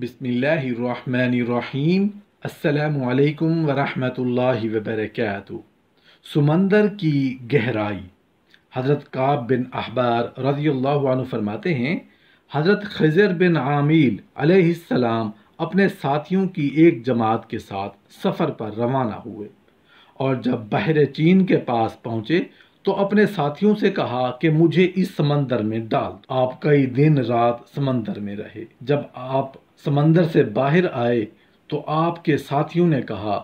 बिसमीम अल्लाम वरहमतुल्लाहि वबरकत समंदर की गहराई हज़रत काब बिन अहबार रज़ी फरमाते हैं हज़रत खजर बिन आमिल अलैहिस्सलाम अपने साथियों की एक जमात के साथ सफ़र पर रवाना हुए और जब बहर चीन के पास पहुँचे तो अपने साथियों से कहा कि मुझे इस समंदर में डाल आप कई दिन रात समंदर में रहे जब आप समंदर से बाहर आए तो आपके साथियों ने कहा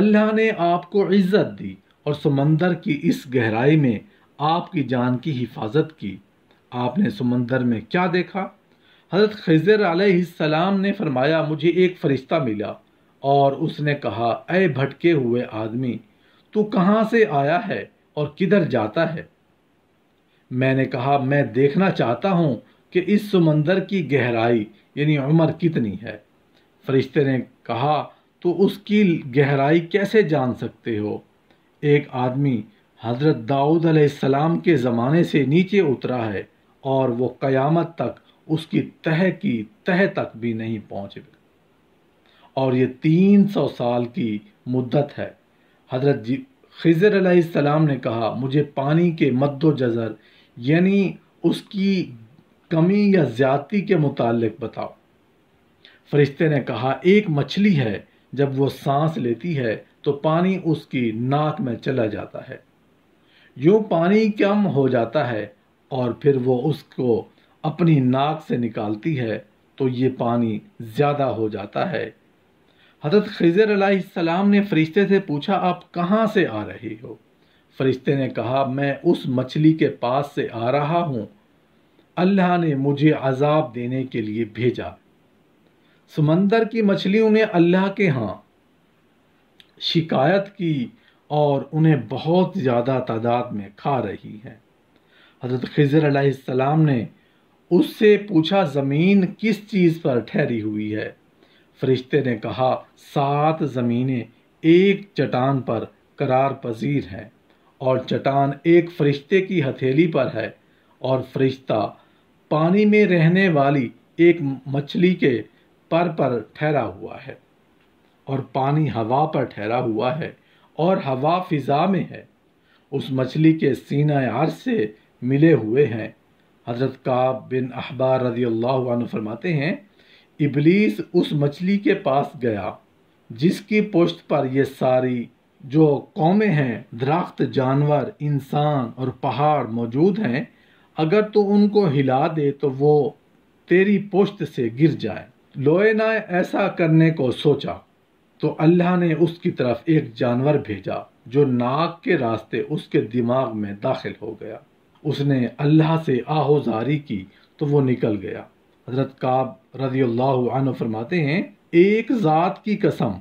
अल्लाह ने आपको इज़्ज़त दी और समंदर की इस गहराई में आपकी जान की हिफाजत की आपने समंदर में क्या देखा हज़रत खजर सलाम ने फरमाया मुझे एक फ़रिश्ता मिला और उसने कहा अय भटके हुए आदमी तू कहाँ से आया है और किधर जाता है मैंने कहा मैं देखना चाहता हूँ कि इस समंदर की गहराई यानी उम्र कितनी है फरिश्ते ने कहा तो उसकी गहराई कैसे जान सकते हो एक आदमी हज़रत दाऊद अलैहिस्सलाम के ज़माने से नीचे उतरा है और वो क़यामत तक उसकी तह की तह तक भी नहीं पहुँच और ये तीन सौ साल की मुद्दत है हज़रत जी खिजर अलैहिस्सलाम ने कहा मुझे पानी के मद्दो जज़र यानी उसकी कमी या ज़्यादती के मुतालिक बताओ फरिश्ते ने कहा एक मछली है जब वो सांस लेती है तो पानी उसकी नाक में चला जाता है यूँ पानी कम हो जाता है और फिर वो उसको अपनी नाक से निकालती है तो ये पानी ज़्यादा हो जाता है हजरत खजर सलाम ने फरिश्ते से पूछा आप कहाँ से आ रहे हो फरिश्ते ने कहा मैं उस मछली के पास से आ रहा हूँ अल्लाह ने मुझे अजाब देने के लिए भेजा समंदर की मछलियों ने अल्लाह के यहाँ शिकायत की और उन्हें बहुत ज़्यादा तादाद में खा रही हैं हज़रत खज़र अलैहिस्सलाम ने उससे पूछा ज़मीन किस चीज़ पर ठहरी हुई है फरिश्ते ने कहा सात ज़मीनें एक चटान पर करार पजीर हैं और चटान एक फरिश्ते की हथेली पर है और फरिश्ता पानी में रहने वाली एक मछली के पर पर ठहरा हुआ है और पानी हवा पर ठहरा हुआ है और हवा फिजा में है उस मछली के सीना यार से मिले हुए हैं हज़रत काब बिन अहबार रजी अल्लाह फरमाते हैं इबलीस उस मछली के पास गया जिसकी पोस्ट पर ये सारी जो कौमें हैं दरख्त जानवर इंसान और पहाड़ मौजूद हैं अगर तू तो उनको हिला दे तो वो तेरी पुश्त से गिर जाए लोए ने ऐसा करने को सोचा तो अल्लाह ने उसकी तरफ एक जानवर भेजा जो नाक के रास्ते उसके दिमाग में दाखिल हो गया उसने अल्लाह से आहोजारी की तो वो निकल गया हजरत काब रजी अल्लाह फरमाते हैं एक ज़ात की कसम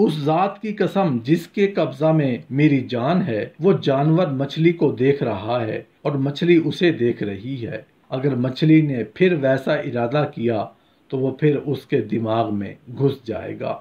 उस जात की कसम जिसके कब्जा में मेरी जान है वो जानवर मछली को देख रहा है और मछली उसे देख रही है अगर मछली ने फिर वैसा इरादा किया तो वो फिर उसके दिमाग में घुस जाएगा